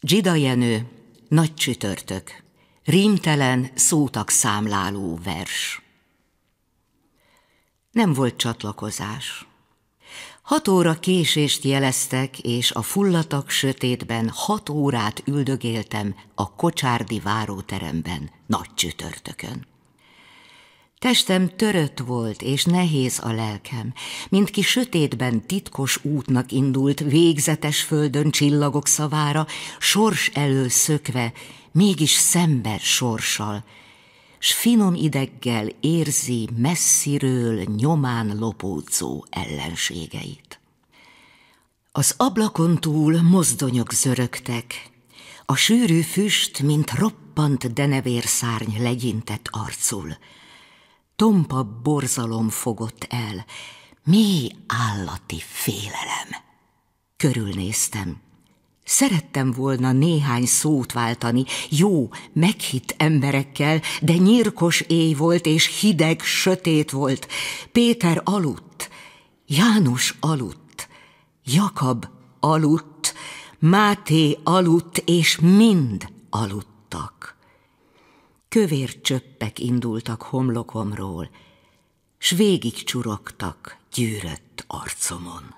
Gida Jenő, Nagy csütörtök, rímtelen, szótak számláló vers. Nem volt csatlakozás. Hat óra késést jeleztek, és a fullatak sötétben hat órát üldögéltem a kocsárdi váróteremben, nagy csütörtökön. Testem törött volt, és nehéz a lelkem, mint ki sötétben titkos útnak indult, végzetes földön csillagok szavára, sors elő szökve, mégis szember sorssal, s finom ideggel érzi messziről nyomán lopódzó ellenségeit. Az ablakon túl mozdonyok zörögtek, a sűrű füst, mint roppant denevérszárny legyintett arcul, tompa borzalom fogott el, mély állati félelem. Körülnéztem. Szerettem volna néhány szót váltani, jó, meghitt emberekkel, de nyírkos éj volt és hideg, sötét volt. Péter aludt, János aludt, Jakab aludt, Máté aludt, és mind aludtak kövér csöppek indultak homlokomról, s végig csurogtak gyűrött arcomon.